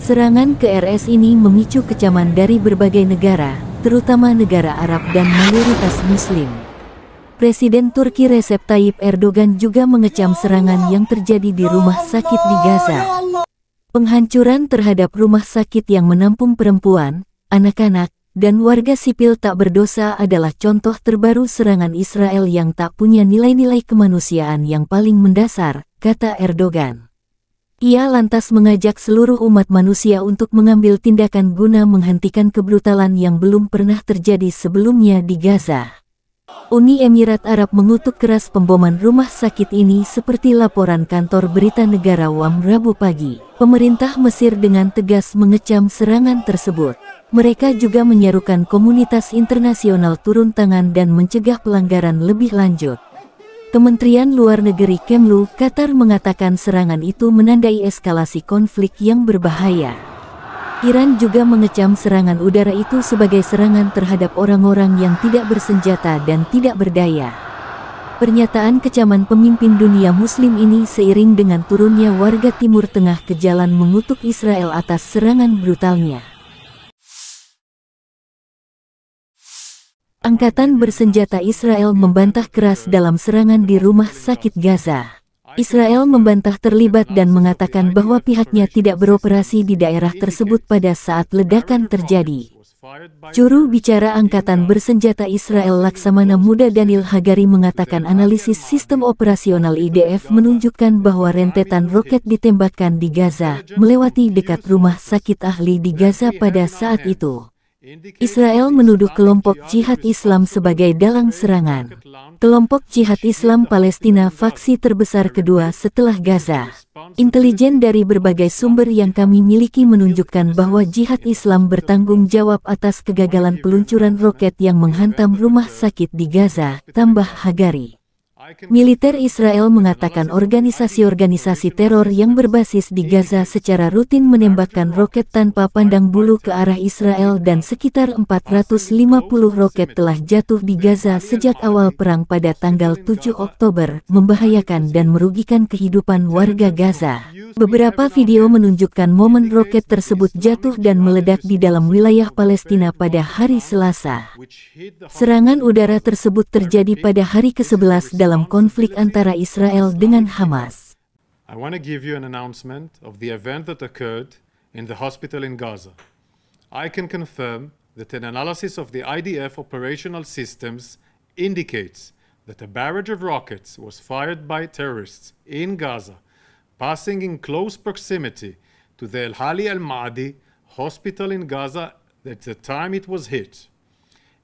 Serangan ke RS ini memicu kecaman dari berbagai negara, terutama negara Arab dan mayoritas Muslim. Presiden Turki Recep Tayyip Erdogan juga mengecam serangan yang terjadi di rumah sakit di Gaza. Penghancuran terhadap rumah sakit yang menampung perempuan, anak-anak, dan warga sipil tak berdosa adalah contoh terbaru serangan Israel yang tak punya nilai-nilai kemanusiaan yang paling mendasar, kata Erdogan. Ia lantas mengajak seluruh umat manusia untuk mengambil tindakan guna menghentikan kebrutalan yang belum pernah terjadi sebelumnya di Gaza. Uni Emirat Arab mengutuk keras pemboman rumah sakit ini seperti laporan kantor berita negara WAM Rabu pagi. Pemerintah Mesir dengan tegas mengecam serangan tersebut. Mereka juga menyerukan komunitas internasional turun tangan dan mencegah pelanggaran lebih lanjut. Kementerian Luar Negeri Kemlu, Qatar mengatakan serangan itu menandai eskalasi konflik yang berbahaya. Iran juga mengecam serangan udara itu sebagai serangan terhadap orang-orang yang tidak bersenjata dan tidak berdaya. Pernyataan kecaman pemimpin dunia muslim ini seiring dengan turunnya warga Timur Tengah ke jalan mengutuk Israel atas serangan brutalnya. Angkatan bersenjata Israel membantah keras dalam serangan di rumah sakit Gaza. Israel membantah terlibat dan mengatakan bahwa pihaknya tidak beroperasi di daerah tersebut pada saat ledakan terjadi. Juru bicara Angkatan Bersenjata Israel Laksamana Muda Daniel Hagari mengatakan analisis sistem operasional IDF menunjukkan bahwa rentetan roket ditembakkan di Gaza melewati dekat rumah sakit ahli di Gaza pada saat itu. Israel menuduh kelompok jihad Islam sebagai dalang serangan. Kelompok jihad Islam Palestina faksi terbesar kedua setelah Gaza. Intelijen dari berbagai sumber yang kami miliki menunjukkan bahwa jihad Islam bertanggung jawab atas kegagalan peluncuran roket yang menghantam rumah sakit di Gaza, tambah Hagari militer Israel mengatakan organisasi-organisasi teror yang berbasis di Gaza secara rutin menembakkan roket tanpa pandang bulu ke arah Israel dan sekitar 450 roket telah jatuh di Gaza sejak awal perang pada tanggal 7 Oktober, membahayakan dan merugikan kehidupan warga Gaza. Beberapa video menunjukkan momen roket tersebut jatuh dan meledak di dalam wilayah Palestina pada hari Selasa. Serangan udara tersebut terjadi pada hari ke-11 dalam dalam konflik antara Israel dengan Hamas. I want to give you an announcement of the event that occurred in the hospital in Gaza. I can confirm that an analysis of the IDF operational systems indicates that a barrage of rockets was fired by terrorists in Gaza, passing in close proximity to the El Hali Al Mahdi hospital in Gaza at the time it was hit.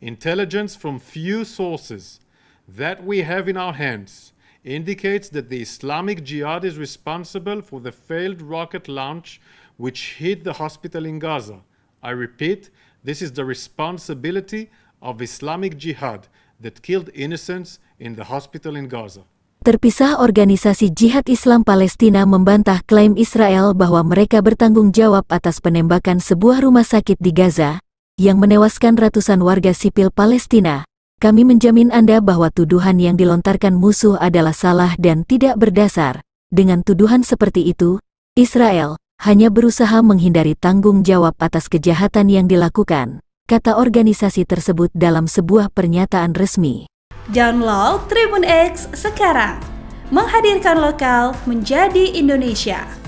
Intelligence from few sources that we have in our hands indicates that the Islamic Jihad is responsible for the failed rocket launch which hit the hospital in Gaza. I repeat, this is the responsibility of Islamic Jihad that killed innocents in the hospital in Gaza. Terpisah organisasi Jihad Islam Palestina membantah klaim Israel bahwa mereka bertanggung jawab atas penembakan sebuah rumah sakit di Gaza yang menewaskan ratusan warga sipil Palestina. Kami menjamin Anda bahwa tuduhan yang dilontarkan musuh adalah salah dan tidak berdasar. Dengan tuduhan seperti itu, Israel hanya berusaha menghindari tanggung jawab atas kejahatan yang dilakukan, kata organisasi tersebut dalam sebuah pernyataan resmi. Download Tribun X sekarang, menghadirkan lokal menjadi Indonesia.